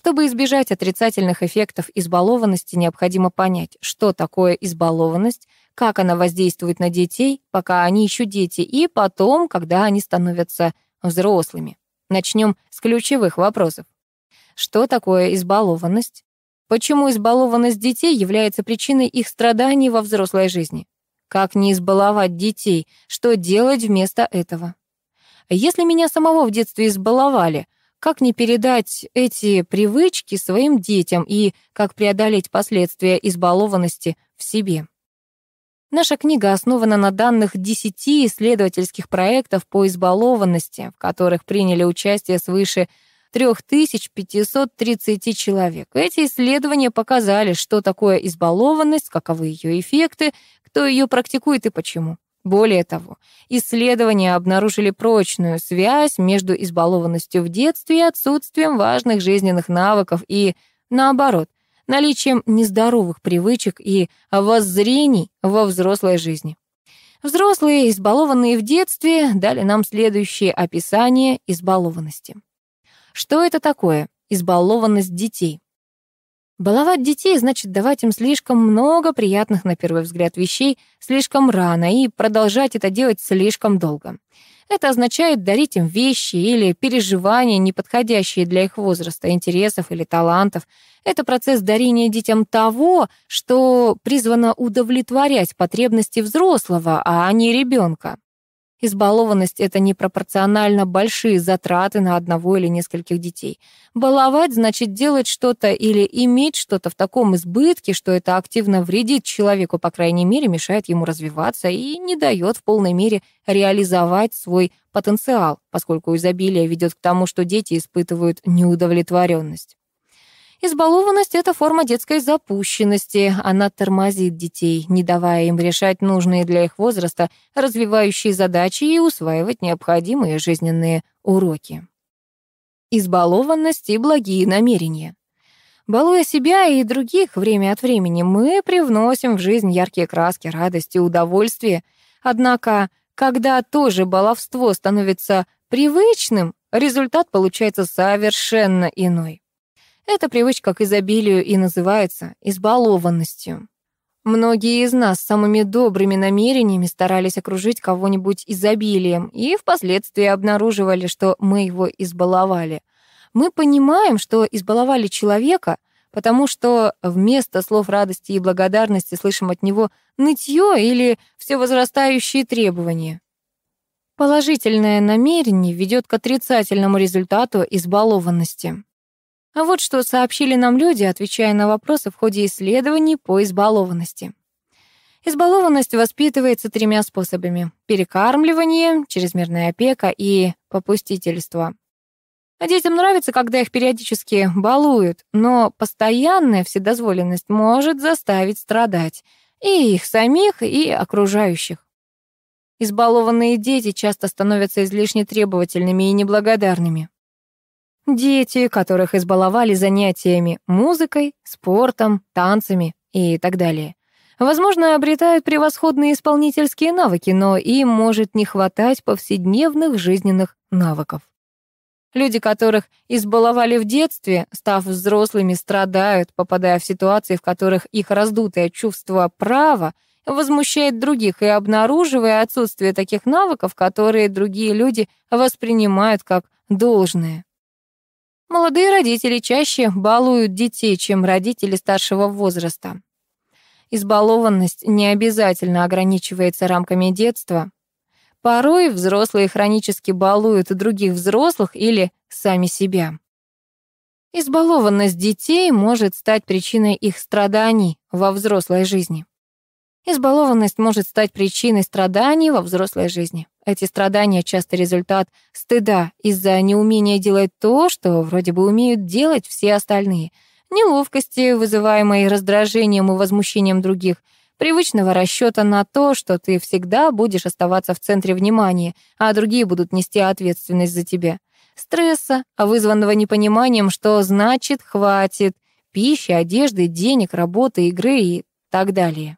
Чтобы избежать отрицательных эффектов избалованности, необходимо понять, что такое избалованность, как она воздействует на детей, пока они еще дети, и потом, когда они становятся взрослыми. Начнем с ключевых вопросов. Что такое избалованность? Почему избалованность детей является причиной их страданий во взрослой жизни? Как не избаловать детей? Что делать вместо этого? Если меня самого в детстве избаловали — как не передать эти привычки своим детям и как преодолеть последствия избалованности в себе? Наша книга основана на данных 10 исследовательских проектов по избалованности, в которых приняли участие свыше 3530 человек. Эти исследования показали, что такое избалованность, каковы ее эффекты, кто ее практикует и почему. Более того, исследования обнаружили прочную связь между избалованностью в детстве и отсутствием важных жизненных навыков и, наоборот, наличием нездоровых привычек и воззрений во взрослой жизни. Взрослые, избалованные в детстве, дали нам следующее описание избалованности. Что это такое избалованность детей? Баловать детей значит давать им слишком много приятных на первый взгляд вещей слишком рано и продолжать это делать слишком долго. Это означает дарить им вещи или переживания, не подходящие для их возраста, интересов или талантов. Это процесс дарения детям того, что призвано удовлетворять потребности взрослого, а не ребенка. Избалованность — это непропорционально большие затраты на одного или нескольких детей. Баловать — значит делать что-то или иметь что-то в таком избытке, что это активно вредит человеку, по крайней мере, мешает ему развиваться и не дает в полной мере реализовать свой потенциал, поскольку изобилие ведет к тому, что дети испытывают неудовлетворенность. Избалованность — это форма детской запущенности. Она тормозит детей, не давая им решать нужные для их возраста развивающие задачи и усваивать необходимые жизненные уроки. Избалованность и благие намерения. Балуя себя и других время от времени, мы привносим в жизнь яркие краски, радость и удовольствие. Однако, когда тоже баловство становится привычным, результат получается совершенно иной. Эта привычка к изобилию и называется избалованностью. Многие из нас самыми добрыми намерениями старались окружить кого-нибудь изобилием и впоследствии обнаруживали, что мы его избаловали. Мы понимаем, что избаловали человека, потому что вместо слов радости и благодарности слышим от него нытье или все возрастающие требования. Положительное намерение ведет к отрицательному результату избалованности. А вот что сообщили нам люди, отвечая на вопросы в ходе исследований по избалованности. Избалованность воспитывается тремя способами — перекармливание, чрезмерная опека и попустительство. А детям нравится, когда их периодически балуют, но постоянная вседозволенность может заставить страдать и их самих, и окружающих. Избалованные дети часто становятся излишне требовательными и неблагодарными. Дети, которых избаловали занятиями музыкой, спортом, танцами и так далее. Возможно, обретают превосходные исполнительские навыки, но им может не хватать повседневных жизненных навыков. Люди, которых избаловали в детстве, став взрослыми, страдают, попадая в ситуации, в которых их раздутое чувство права возмущает других и обнаруживая отсутствие таких навыков, которые другие люди воспринимают как должное. Молодые родители чаще балуют детей, чем родители старшего возраста. Избалованность не обязательно ограничивается рамками детства. Порой взрослые хронически балуют других взрослых или сами себя. Избалованность детей может стать причиной их страданий во взрослой жизни. Избалованность может стать причиной страданий во взрослой жизни. Эти страдания часто результат стыда из-за неумения делать то, что вроде бы умеют делать все остальные, неловкости, вызываемые раздражением и возмущением других, привычного расчета на то, что ты всегда будешь оставаться в центре внимания, а другие будут нести ответственность за тебя, стресса, а вызванного непониманием, что значит «хватит», пищи, одежды, денег, работы, игры и так далее.